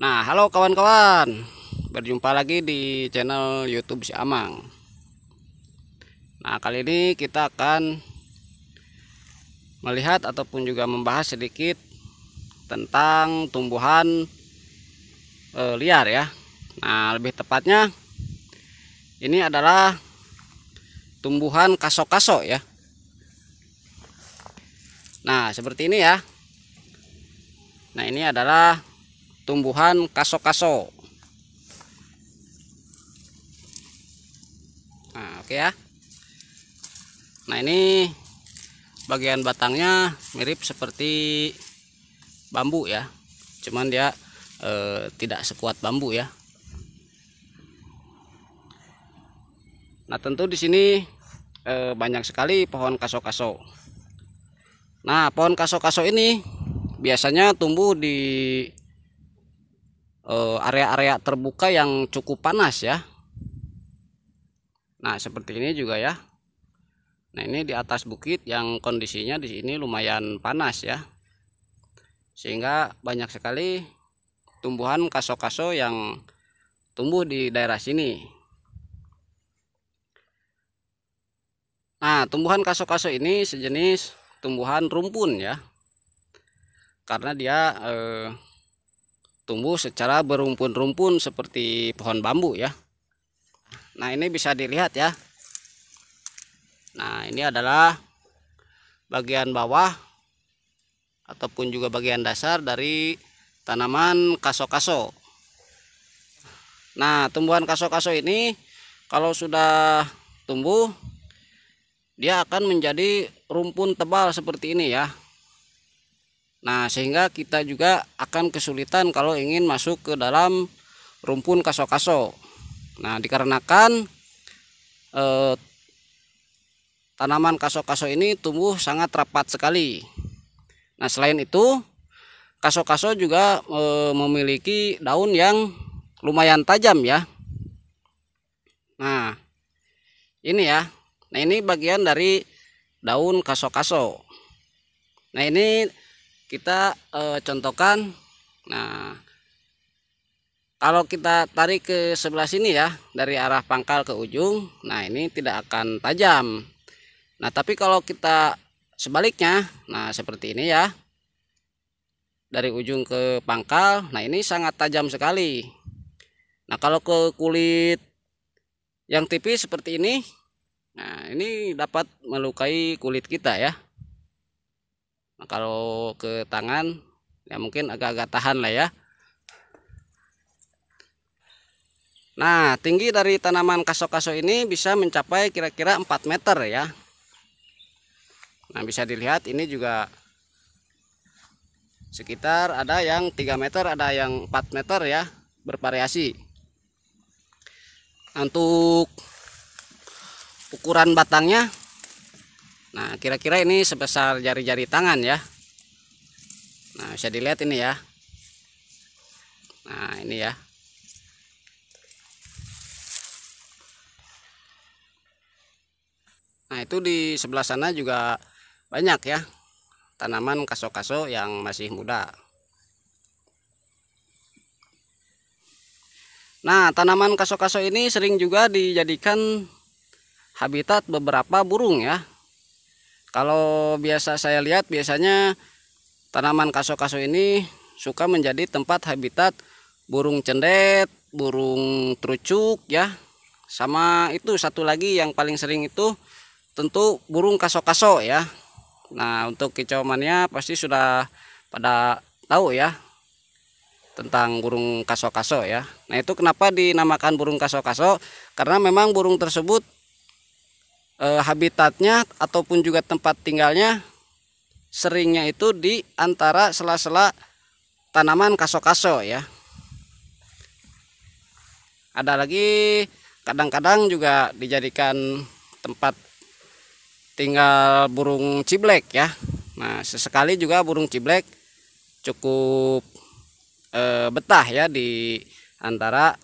Nah, halo kawan-kawan. Berjumpa lagi di channel YouTube Si Amang. Nah, kali ini kita akan melihat ataupun juga membahas sedikit tentang tumbuhan e, liar ya. Nah, lebih tepatnya ini adalah tumbuhan kaso-kaso ya. Nah, seperti ini ya. Nah, ini adalah tumbuhan kaso-kaso nah, oke ya nah ini bagian batangnya mirip seperti bambu ya cuman dia eh, tidak sekuat bambu ya nah tentu di sini eh, banyak sekali pohon kaso-kaso nah pohon kaso-kaso ini biasanya tumbuh di Eh, area-area terbuka yang cukup panas ya nah seperti ini juga ya nah ini di atas bukit yang kondisinya di sini lumayan panas ya sehingga banyak sekali tumbuhan kaso-kaso yang tumbuh di daerah sini nah tumbuhan kaso-kaso ini sejenis tumbuhan rumpun ya karena dia eh, tumbuh secara berumpun-rumpun seperti pohon bambu ya nah ini bisa dilihat ya nah ini adalah bagian bawah ataupun juga bagian dasar dari tanaman kaso-kaso nah tumbuhan kaso-kaso ini kalau sudah tumbuh dia akan menjadi rumpun tebal seperti ini ya Nah, sehingga kita juga akan kesulitan kalau ingin masuk ke dalam rumpun kaso-kaso. Nah, dikarenakan eh, tanaman kaso-kaso ini tumbuh sangat rapat sekali. Nah, selain itu, kaso-kaso juga eh, memiliki daun yang lumayan tajam ya. Nah, ini ya. Nah, ini bagian dari daun kaso-kaso. Nah, ini kita e, contohkan nah kalau kita tarik ke sebelah sini ya dari arah pangkal ke ujung nah ini tidak akan tajam nah tapi kalau kita sebaliknya nah seperti ini ya dari ujung ke pangkal nah ini sangat tajam sekali nah kalau ke kulit yang tipis seperti ini nah ini dapat melukai kulit kita ya nah, kalau ke tangan ya mungkin agak-agak tahan lah ya nah tinggi dari tanaman kaso-kaso ini bisa mencapai kira-kira 4 meter ya nah bisa dilihat ini juga sekitar ada yang 3 meter ada yang 4 meter ya bervariasi untuk ukuran batangnya Nah, kira-kira ini sebesar jari-jari tangan ya. Nah, bisa dilihat ini ya. Nah, ini ya. Nah, itu di sebelah sana juga banyak ya tanaman kaso-kaso yang masih muda. Nah, tanaman kaso-kaso ini sering juga dijadikan habitat beberapa burung ya. Kalau biasa saya lihat biasanya tanaman kaso-kaso ini suka menjadi tempat habitat burung cendet, burung trucuk, ya. Sama itu satu lagi yang paling sering itu tentu burung kaso-kaso ya. Nah, untuk kicau mania pasti sudah pada tahu ya tentang burung kaso-kaso ya. Nah, itu kenapa dinamakan burung kaso-kaso? Karena memang burung tersebut eh, habitatnya ataupun juga tempat tinggalnya seringnya itu di antara sela-sela tanaman kaso-kaso ya. Ada lagi kadang-kadang juga dijadikan tempat tinggal burung ciblek ya. Nah, sesekali juga burung ciblek cukup eh, betah ya di antara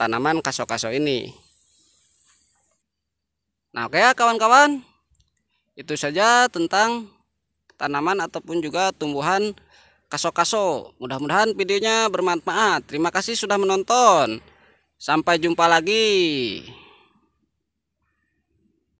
tanaman kaso-kaso ini. Nah, oke okay ya kawan-kawan. Itu saja tentang tanaman ataupun juga tumbuhan kaso-kaso. Mudah-mudahan videonya bermanfaat. Terima kasih sudah menonton. Sampai jumpa lagi.